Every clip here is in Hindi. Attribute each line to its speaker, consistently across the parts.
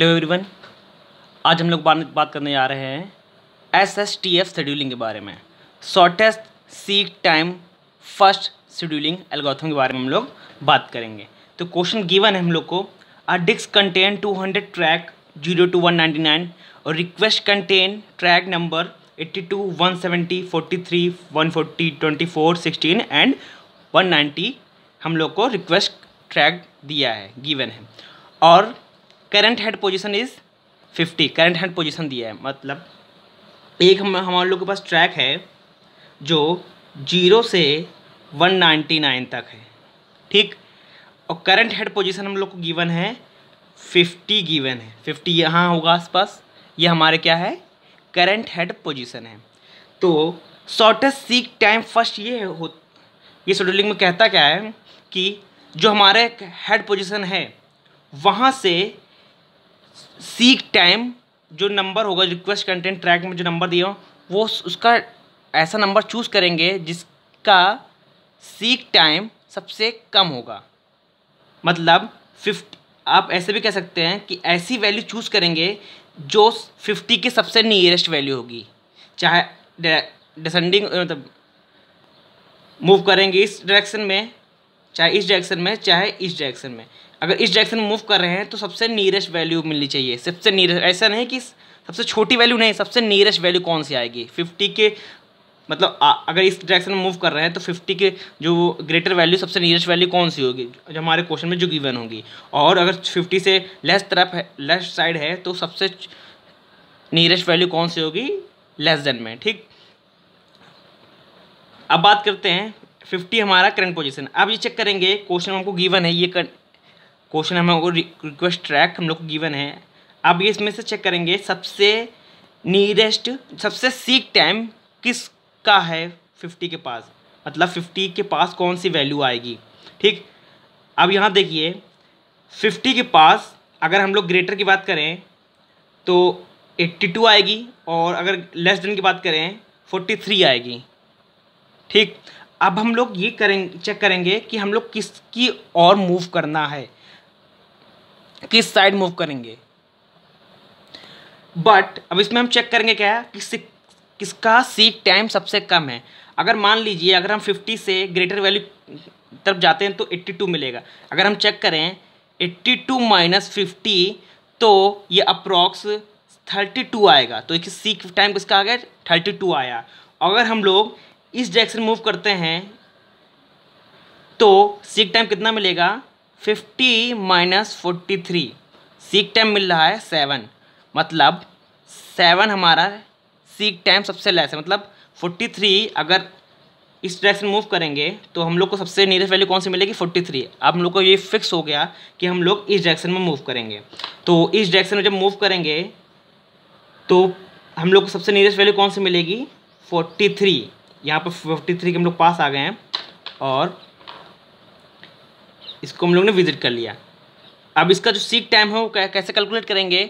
Speaker 1: हेलो एवरीवन आज हम लोग बात करने जा रहे हैं S S T F scheduling के बारे में shortest seek time first scheduling algorithm के बारे में हम लोग बात करेंगे तो क्वेश्चन गिवन है हम लोग को आ disk contain two hundred track zero two one ninety nine और request contain track number eighty two one seventy three one forty twenty four sixteen and one ninety हम लोग को रिक्वेस्ट ट्रैक दिया है गिवन है और current head position is fifty current head position दिया है मतलब एक हम हमारे लोग के पास ट्रैक है जो जीरो से वन नाइन्टी नाइन तक है ठीक और करंट हेड पोजीशन हम लोग को गिवन है फिफ्टी गिवन है फिफ्टी यहाँ होगा आसपास ये हमारे क्या है करंट हेड पोजीशन है तो शॉर्टेस्ट सीक टाइम फर्स्ट ये हो ये शेड्यूलिंग में कहता क्या है कि जो हमारे हेड पोजीशन है वहाँ से सीक टाइम जो नंबर होगा रिक्वेस्ट कंटेंट ट्रैक में जो नंबर दिया हो वो उसका ऐसा नंबर चूज़ करेंगे जिसका सीक टाइम सबसे कम होगा मतलब फिफ्ट आप ऐसे भी कह सकते हैं कि ऐसी वैल्यू चूज़ करेंगे जो फिफ्टी के सबसे नियरेस्ट वैल्यू होगी चाहे डिसेंडिंग मतलब मूव करेंगे इस डायरेक्शन में चाहे इस डायरेक्शन में चाहे इस डायरेक्शन में अगर इस डायरेक्शन में मूव कर रहे हैं तो सबसे नियरेस्ट वैल्यू मिलनी चाहिए सबसे नियरेस्ट ऐसा नहीं कि सबसे छोटी वैल्यू नहीं सबसे नियरेस्ट वैल्यू कौन सी आएगी फिफ्टी के मतलब अगर इस डायरेक्शन में मूव कर रहे हैं तो फिफ्टी के जो ग्रेटर वैल्यू सबसे नियरेस्ट वैल्यू कौन सी होगी जो हमारे क्वेश्चन में जो गिवन होगी और अगर फिफ्टी से लेस तरफ है लेफ्ट साइड है तो सबसे नियरेस्ट वैल्यू कौन सी होगी लेस देन में ठीक अब बात करते हैं फिफ्टी हमारा करंट पोजीशन अब ये चेक करेंगे क्वेश्चन हमको गिवन है ये कर, क्वेश्चन हमें रिक्वेस्ट ट्रैक हम लोग को गिवन है अब ये इसमें से चेक करेंगे सबसे नीरेस्ट सबसे सीक टाइम किस का है फिफ्टी के पास मतलब फिफ्टी के पास कौन सी वैल्यू आएगी ठीक अब यहाँ देखिए फिफ्टी के पास अगर हम लोग ग्रेटर की बात करें तो एट्टी टू आएगी और अगर लेस देन की बात करें फोर्टी थ्री आएगी ठीक अब हम लोग ये करें चेक करेंगे कि हम लोग किसकी और मूव करना है किस साइड मूव करेंगे बट अब इसमें हम चेक करेंगे क्या किस किसका सीट टाइम सबसे कम है अगर मान लीजिए अगर हम 50 से ग्रेटर वैल्यू तरफ जाते हैं तो 82 मिलेगा अगर हम चेक करें 82 टू माइनस फिफ्टी तो ये अप्रॉक्स 32 आएगा तो इसकी सीक टाइम किसका आ गया 32 आया अगर हम लोग इस डायरेक्शन मूव करते हैं तो सीक टाइम कितना मिलेगा fifty minus forty three seek time मिल रहा है सेवन मतलब सेवन हमारा सीक टाइम सबसे लेस है मतलब फोर्टी थ्री अगर इस डायरेक्शन मूव करेंगे तो हम लोग को सबसे नीरेस्ट वैल्यू कौन सी मिलेगी फोर्टी थ्री अब हम लोग को ये फिक्स हो गया कि हम लोग इस डायरेक्शन में मूव करेंगे तो इस डायरेक्शन में जब मूव करेंगे तो हम लोग को सबसे नीरेस्ट वैल्यू कौन सी मिलेगी फोर्टी थ्री यहाँ पर फोर्टी थ्री के हम लोग पास आ गए हैं और इसको हम लोग ने विजिट कर लिया अब इसका जो सीक टाइम है वो कैसे कैलकुलेट करेंगे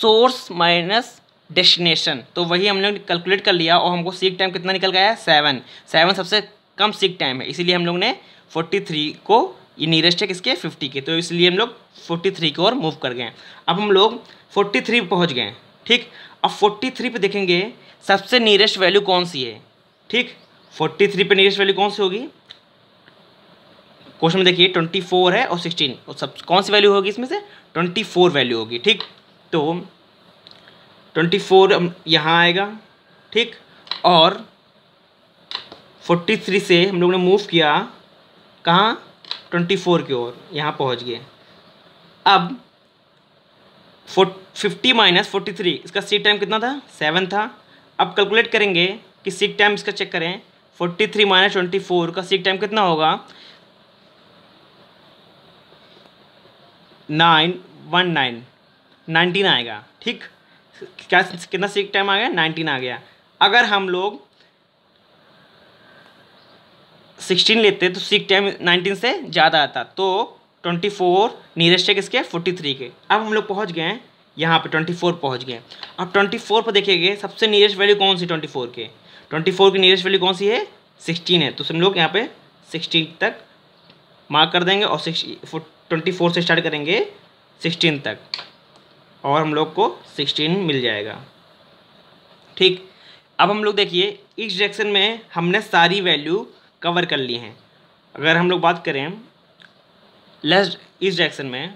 Speaker 1: सोर्स माइनस डेस्टिनेशन तो वही हम ने कैलकुलेट कर लिया और हमको सीक टाइम कितना निकल गया है सेवन सेवन सबसे कम सीक टाइम है इसीलिए हम लोग ने फोर्टी थ्री को ये नीरेस्ट है किसके फिफ्टी के तो इसलिए हम लोग फोर्टी थ्री की ओर मूव कर गए अब हम लोग फोर्टी थ्री पहुँच गए ठीक अब फोर्टी थ्री पर देखेंगे सबसे नीरेस्ट वैल्यू कौन सी है ठीक फोर्टी थ्री पर नीरेस्ट वैल्यू कौन सी होगी क्वेश्चन में देखिए ट्वेंटी फोर है और सिक्सटीन और सब कौन सी वैल्यू होगी इसमें से ट्वेंटी फोर वैल्यू होगी ठीक तो ट्वेंटी फोर यहाँ आएगा ठीक और फोर्टी थ्री से हम लोगों ने मूव किया कहाँ ट्वेंटी फोर की ओर यहाँ पहुँच गए अब फिफ्टी माइनस फोर्टी थ्री इसका सीट टाइम कितना था सेवन था अब कैलकुलेट करेंगे कि सीट टाइम इसका चेक करें forty three minus twenty four का सीट टाइम कितना होगा नाइन वन नाइन नाइनटीन आएगा ठीक क्या कितना सीख टाइम आ गया नाइनटीन आ गया अगर हम लोग सिक्सटीन लेते तो सीख टाइम नाइनटीन से ज़्यादा आता तो ट्वेंटी फोर नीरेस्ट है किसके फोर्टी थ्री के अब हम लोग पहुँच गए हैं यहाँ पे ट्वेंटी फोर पहुँच गए अब ट्वेंटी फोर पर देखेंगे सबसे नीरेस्ट वैल्यू कौन सी ट्वेंटी फोर के ट्वेंटी फोर की नीरेस्ट वैल्यू कौन सी है सिक्सटीन है तो हम लोग यहाँ पे सिक्सटीन तक मार्क कर देंगे और सिक्स ट्वेंटी फोर से स्टार्ट करेंगे सिक्सटीन तक और हम लोग को सिक्सटीन मिल जाएगा ठीक अब हम लोग देखिए इस डायरेक्शन में हमने सारी वैल्यू कवर कर ली हैं अगर हम लोग बात करें लेस इस डायरेक्शन में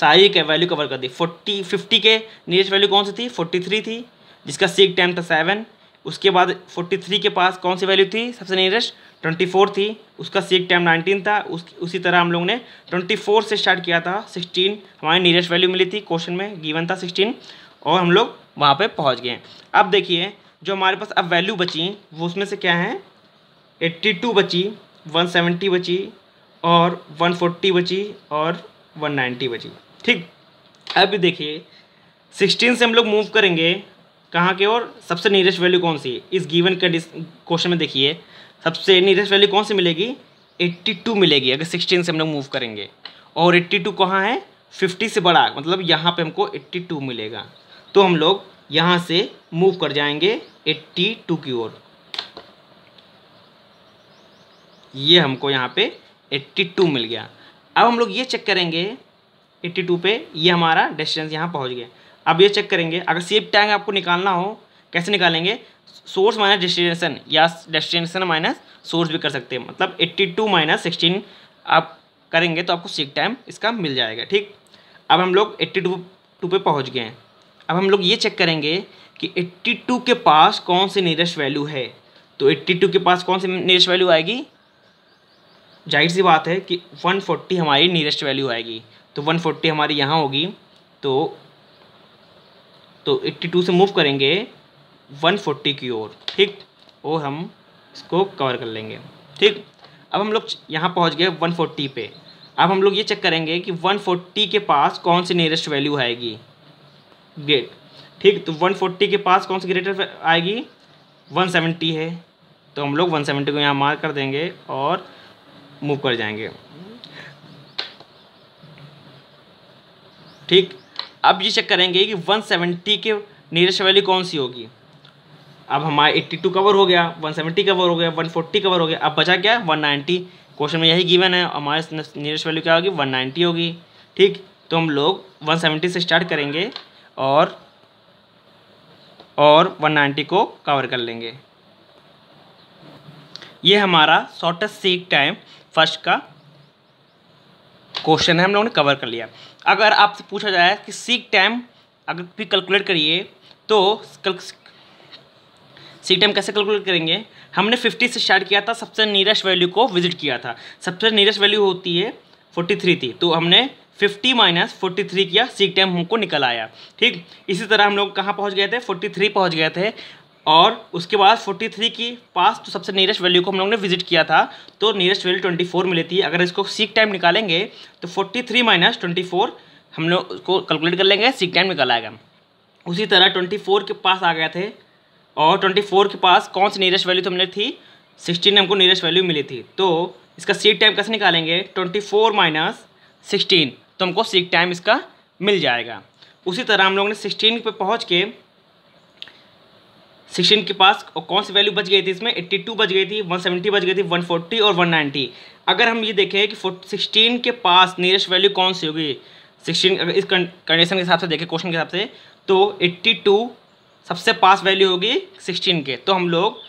Speaker 1: सारी के वैल्यू कवर कर दी फोर्टी फिफ्टी के नीरेस्ट वैल्यू कौन सी थी फोर्टी थ्री थी जिसका सीक टाइम था सेवन उसके बाद फोर्टी थ्री के पास कौन सी वैल्यू थी सबसे नीरेस्ट ट्वेंटी फोर थी उसका सीक टाइम नाइनटीन था उस उसी तरह हम लोग ने ट्वेंटी फोर से स्टार्ट किया था सिक्सटीन हमारे नीरेस्ट वैल्यू मिली थी क्वेश्चन में गिवन था सिक्सटीन और हम लोग वहाँ पे पहुँच गए अब देखिए जो हमारे पास अब वैल्यू बची वो उसमें से क्या है एट्टी टू बची वन सेवेंटी बची और वन फोर्टी बची और वन नाइन्टी बची ठीक अब देखिए सिक्सटीन से हम लोग मूव करेंगे कहाँ के और सबसे नीरेस्ट वैल्यू कौन सी इस गिवन कंडीशन क्वेश्चन में देखिए सबसे नीरेस्ट वैल्यू कौन सी मिलेगी 82 मिलेगी अगर 16 से हम लोग मूव करेंगे और 82 टू कहाँ है 50 से बड़ा मतलब यहाँ पे हमको 82 मिलेगा तो हम लोग यहाँ से मूव कर जाएंगे 82 की ओर ये हमको यहाँ पे 82 मिल गया अब हम लोग ये चेक करेंगे 82 पे ये हमारा डेस्टिनेशन यहाँ पहुँच गया अब ये चेक करेंगे अगर सेफ टैंक आपको निकालना हो कैसे निकालेंगे सोर्स माइनस डेस्टिनेशन या डेस्टिनेशन माइनस सोर्स भी कर सकते हैं मतलब एट्टी टू माइनस सिक्सटीन आप करेंगे तो आपको सीख टाइम इसका मिल जाएगा ठीक अब हम लोग एट्टी टू टू पर पहुँच गए हैं अब हम लोग ये चेक करेंगे कि एट्टी टू के पास कौन सी नीरेस्ट वैल्यू है तो एट्टी टू के पास कौन सी नीरेस्ट वैल्यू आएगी जाहिर सी बात है कि वन फोर्टी हमारी नीरेस्ट वैल्यू आएगी तो वन फोर्टी हमारी यहाँ होगी तो तो एट्टी टू से मूव करेंगे 140 की ओर ठीक वो हम इसको कवर कर लेंगे ठीक अब हम लोग यहाँ पहुँच गए 140 पे अब हम लोग ये चेक करेंगे कि 140 के पास कौन सी नियरेस्ट वैल्यू आएगी ग्रेट ठीक तो 140 के पास कौन सी ग्रेटर आएगी 170 है तो हम लोग 170 को यहाँ मार कर देंगे और मूव कर जाएंगे ठीक अब ये चेक करेंगे कि 170 के नियरेस्ट वैल्यू कौन सी होगी अब हमारा टू कवर हो गया सेवेंटी कवर हो गया फोर्टी कवर हो गया अब बचा क्या वन नाइन्टी क्वेश्चन में यही गिवन है हमारे नियरेस्ट वैल्यू क्या होगी नाइन्टी होगी ठीक तो हम लोग 170 से स्टार्ट करेंगे और और 190 को कवर कर लेंगे ये हमारा शॉर्टेस्ट सीक टाइम फर्स्ट का क्वेश्चन है हम लोगों ने कवर कर लिया अगर आपसे पूछा जाए कि सीक टाइम अगर भी कैलकुलेट करिए तो सी टाइम कैसे कैलकुलेट करेंगे हमने 50 से स्टार्ट किया था सबसे नीरेस्ट वैल्यू को विजिट किया था सबसे नीरेस्ट वैल्यू होती है 43 थी तो हमने 50 माइनस फोर्टी थ्री किया सी टाइम हमको निकल आया ठीक इसी तरह हम लोग कहाँ पहुँच गए थे फोर्टी थ्री पहुँच गए थे और उसके बाद 43 की पास तो सबसे नीरेस्ट वैल्यू को हम लोग ने विजिट किया था तो नीरेस्ट वैल्यू फोर मिली थी अगर इसको सीक टाइम निकालेंगे तो फोर्टी थ्री माइनस ट्वेंटी हम लोग उसको कैलकुलेट कर लेंगे सीक टाइम निकल आएगा उसी तरह 24 के पास आ गए थे और ट्वेंटी फोर के पास कौन सी नीरेस्ट वैल्यू तो मिली थी सिक्सटीन हमको नीरेस्ट वैल्यू मिली थी तो इसका सीट टाइम कैसे निकालेंगे ट्वेंटी फोर माइनस सिक्सटीन तो हमको सीट टाइम इसका मिल जाएगा उसी तरह हम लोगों ने सिक्सटीन पे पहुँच के सिक्सटीन के पास कौन सी वैल्यू बच गई थी इसमें एट्टी टू बच गई थी वन सेवेंटी बच गई थी वन फोर्टी और वन नाइन्टी अगर हम ये देखें कि सिक्सटीन के पास नीरेस्ट वैल्यू कौन सी होगी सिक्सटीन अगर इस कंडीशन के हिसाब से देखें क्वेश्चन के हिसाब से तो एट्टी टू सबसे पास वैल्यू होगी सिक्सटीन के तो हम लोग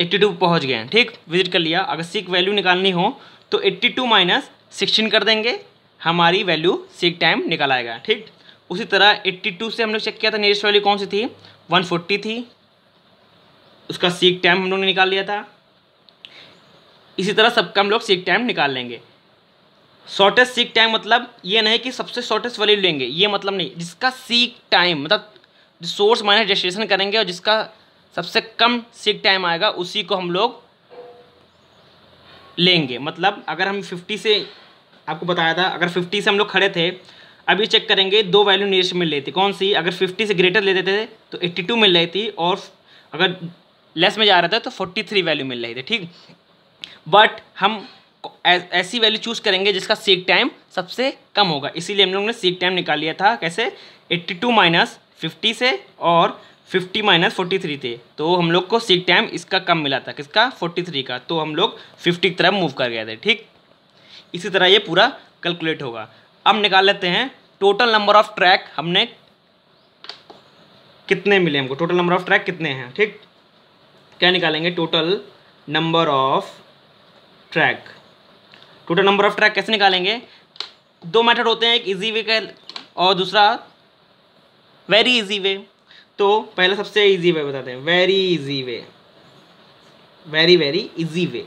Speaker 1: एट्टी टू पहुँच गए हैं ठीक विजिट कर लिया अगर सीख वैल्यू निकालनी हो तो एट्टी टू माइनस सिक्सटीन कर देंगे हमारी वैल्यू सीख टाइम निकल आएगा ठीक उसी तरह 82 से हम लोग चेक किया था नियरेस्ट वैल्यू कौन सी थी 140 थी उसका सीख टाइम हम लोग ने निकाल लिया था इसी तरह सबका हम लोग सीख टाइम निकाल लेंगे शॉर्टेस्ट सीक टाइम मतलब ये नहीं कि सबसे शॉर्टेस्ट वैल्यू लेंगे ये मतलब नहीं जिसका सीक टाइम मतलब सोर्स माइनस डेस्टिनेशन करेंगे और जिसका सबसे कम सीट टाइम आएगा उसी को हम लोग लेंगे मतलब अगर हम 50 से आपको बताया था अगर 50 से हम लोग खड़े थे अभी चेक करेंगे दो वैल्यू नियरेस्ट मिल रही थी कौन सी अगर 50 से ग्रेटर लेते थे तो 82 मिल रही थी और अगर लेस में जा रहा था तो 43 वैल्यू मिल रही थी ठीक बट हम ऐसी वैल्यू चूज़ करेंगे जिसका सीक टाइम सबसे कम होगा इसीलिए हम लोग ने सीक टाइम निकाल लिया था कैसे एट्टी टू माइनस फिफ्टी से और फिफ्टी माइनस फोर्टी थ्री थे तो हम लोग को सिक टाइम इसका कम मिला था किसका फोर्टी थ्री का तो हम लोग फिफ्टी की तरफ मूव कर गए थे ठीक इसी तरह ये पूरा कैलकुलेट होगा अब निकाल लेते हैं टोटल नंबर ऑफ ट्रैक हमने कितने मिले हमको टोटल नंबर ऑफ ट्रैक कितने हैं ठीक क्या निकालेंगे total number of track total number of track कैसे निकालेंगे दो मेथड होते हैं एक इजी वे का और दूसरा वेरी इजी वे तो पहले सबसे इजी वे बताते हैं very easy way very very easy way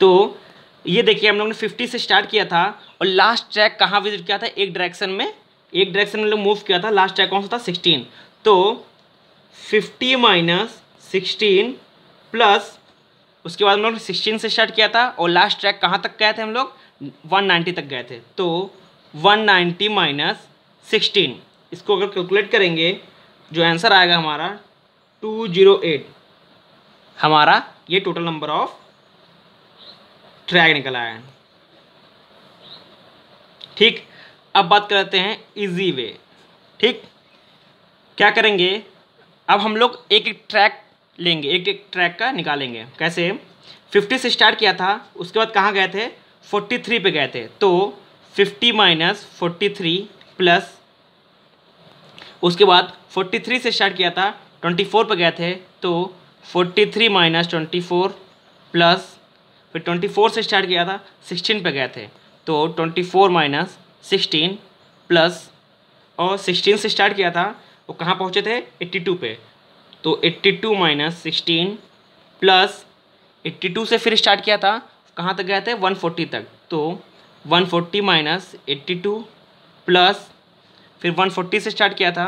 Speaker 1: तो ये देखिए हम लोग ने फिफ्टी से स्टार्ट किया था और लास्ट ट्रैक कहाँ विजिट किया था एक डायरेक्शन में एक डायरेक्शन में लोग मूव किया था लास्ट ट्रैक कौन सा था सिक्सटीन तो फिफ्टी माइनस सिक्सटीन प्लस उसके बाद हम लोग सिक्सटीन से स्टार्ट किया था और लास्ट ट्रैक कहाँ तक गए थे हम लोग वन नाइन्टी तक गए थे तो वन नाइन्टी माइनस सिक्सटीन इसको अगर कैलकुलेट करेंगे जो आंसर आएगा हमारा टू जीरो एट हमारा ये टोटल नंबर ऑफ ट्रैक निकल आया है ठीक अब बात करते हैं इजी वे ठीक क्या करेंगे अब हम लोग एक एक ट्रैक लेंगे एक एक ट्रैक का निकालेंगे कैसे फिफ्टी से स्टार्ट किया था उसके बाद कहाँ गए थे फोर्टी थ्री पे गए थे तो fifty minus forty three plus उसके बाद 43 से स्टार्ट किया था 24 पर गए थे तो 43 थ्री माइनस ट्वेंटी प्लस फिर 24 से स्टार्ट किया था 16 पर गए थे तो 24 फोर माइनस सिक्सटीन प्लस और 16 से स्टार्ट किया था वो कहाँ पहुँचे थे 82 पे तो 82 two minus sixteen plus eighty से फिर स्टार्ट किया था कहाँ तक गए थे 140 तक तो 140 फोर्टी माइनस एट्टी प्लस फिर 140 से स्टार्ट किया था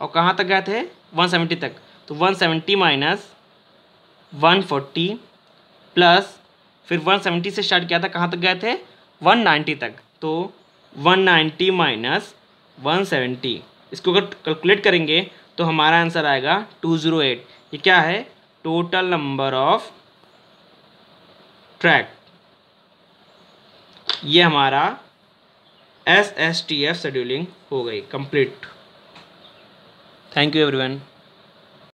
Speaker 1: और कहाँ तक गए थे 170 तक तो 170 सेवेंटी माइनस वन प्लस फिर 170 से स्टार्ट किया था कहाँ तक गए थे 190 तक तो 190 नाइन्टी माइनस वन इसको अगर कैलकुलेट करेंगे तो हमारा आंसर आएगा 208 ये क्या है टोटल नंबर ऑफ ट्रैक ये हमारा S S T F scheduling हो गई कंप्लीट थैंक यू एवरीवन